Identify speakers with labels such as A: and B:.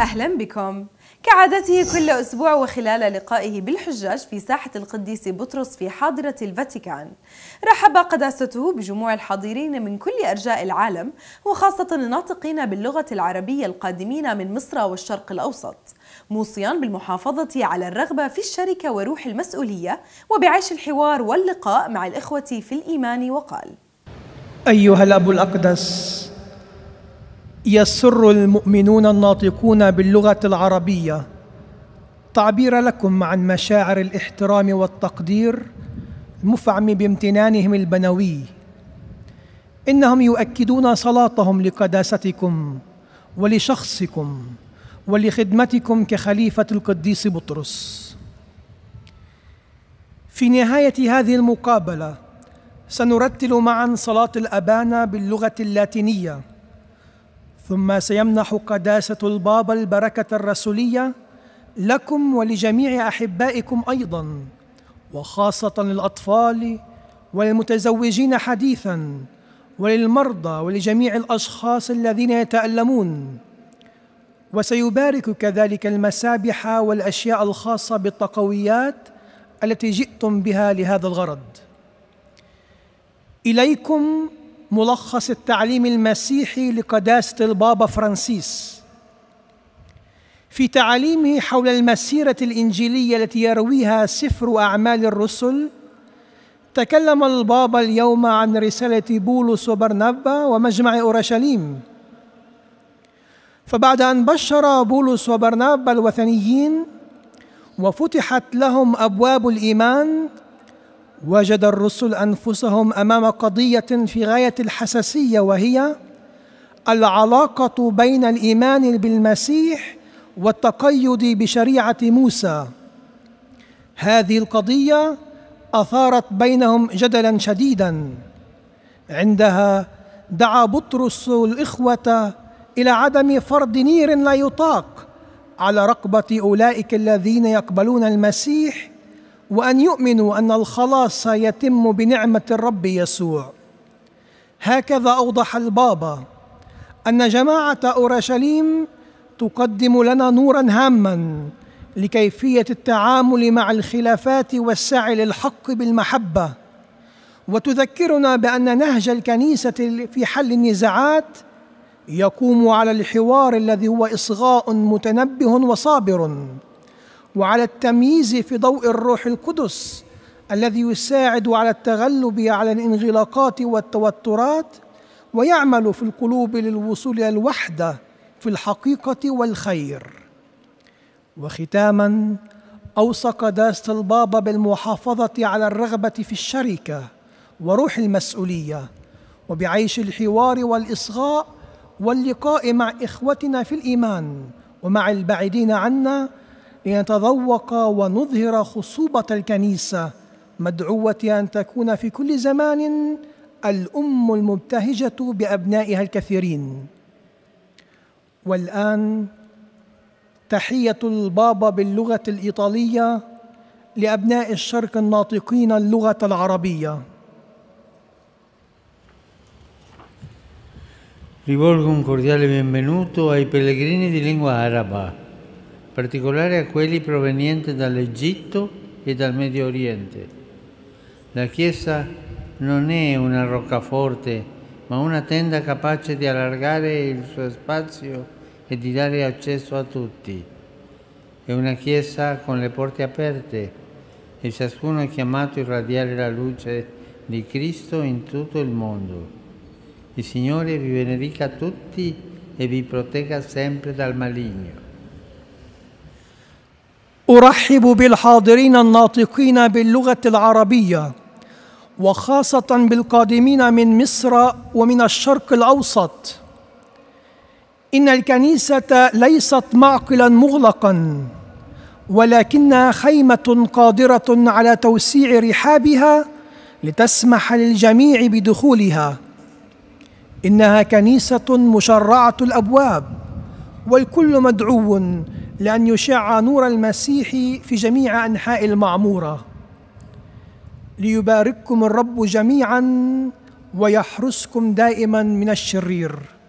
A: أهلا بكم كعادته كل أسبوع وخلال لقائه بالحجاج في ساحة القديس بطرس في حاضرة الفاتيكان رحب قداسته بجموع الحاضرين من كل أرجاء العالم وخاصة الناطقين باللغة العربية القادمين من مصر والشرق الأوسط موصيا بالمحافظة على الرغبة في الشركة وروح المسؤولية وبعيش الحوار واللقاء مع الإخوة في الإيمان وقال أيها الأب الأقدس يسر المؤمنون الناطقون باللغه العربيه تعبير لكم عن مشاعر الاحترام والتقدير المفعم بامتنانهم البنوي انهم يؤكدون صلاتهم لقداستكم ولشخصكم ولخدمتكم كخليفه القديس بطرس في نهايه هذه المقابله سنرتل معا صلاه الابانه باللغه اللاتينيه ثم سيمنح قداسة البابا البركة الرسولية لكم ولجميع أحبائكم أيضا وخاصة للأطفال والمتزوجين حديثا وللمرضى ولجميع الأشخاص الذين يتألمون وسيبارك كذلك المسابح والأشياء الخاصة بالتقويات التي جئتم بها لهذا الغرض إليكم ملخص التعليم المسيحي لقداسة البابا فرانسيس في تعاليمه حول المسيرة الإنجيلية التي يرويها سفر أعمال الرسل تكلم البابا اليوم عن رسالة بولس وبرنابا ومجمع أورشليم فبعد أن بشر بولس وبرنابا الوثنيين وفتحت لهم أبواب الإيمان وجد الرسل انفسهم امام قضيه في غايه الحساسيه وهي العلاقه بين الايمان بالمسيح والتقيد بشريعه موسى هذه القضيه اثارت بينهم جدلا شديدا عندها دعا بطرس الاخوه الى عدم فرض نير لا يطاق على رقبه اولئك الذين يقبلون المسيح وان يؤمنوا ان الخلاص يتم بنعمه الرب يسوع هكذا اوضح البابا ان جماعه اورشليم تقدم لنا نورا هاما لكيفيه التعامل مع الخلافات والسعي للحق بالمحبه وتذكرنا بان نهج الكنيسه في حل النزاعات يقوم على الحوار الذي هو اصغاء متنبه وصابر وعلى التمييز في ضوء الروح القدس الذي يساعد على التغلب على الانغلاقات والتوترات ويعمل في القلوب للوصول الى الوحده في الحقيقه والخير وختاما اوصى قداسه البابا بالمحافظه على الرغبه في الشركه وروح المسؤوليه وبعيش الحوار والاصغاء واللقاء مع اخوتنا في الايمان ومع البعيدين عنا لنتذوق ونظهر خصوبة الكنيسة مدعوة أن تكون في كل زمان الأم المبتهجة بأبنائها الكثيرين والآن تحية البابا باللغة الإيطالية لأبناء الشرق الناطقين اللغة العربية
B: Rivolgo un cordiale benvenuto ai pellegrini di lingua araba. particolare a quelli provenienti dall'Egitto e dal Medio Oriente. La Chiesa non è una roccaforte, ma una tenda capace di allargare il suo spazio e di dare accesso a tutti. È una Chiesa con le porte aperte e ciascuno è chiamato a irradiare la luce di Cristo in tutto il mondo. Il Signore vi benedica tutti e vi protegga sempre dal maligno.
A: ارحب بالحاضرين الناطقين باللغه العربيه وخاصه بالقادمين من مصر ومن الشرق الاوسط ان الكنيسه ليست معقلا مغلقا ولكنها خيمه قادره على توسيع رحابها لتسمح للجميع بدخولها انها كنيسه مشرعه الابواب والكل مدعو لأن يشع نور المسيح في جميع أنحاء المعمورة ليبارككم الرب جميعا ويحرسكم دائما من الشرير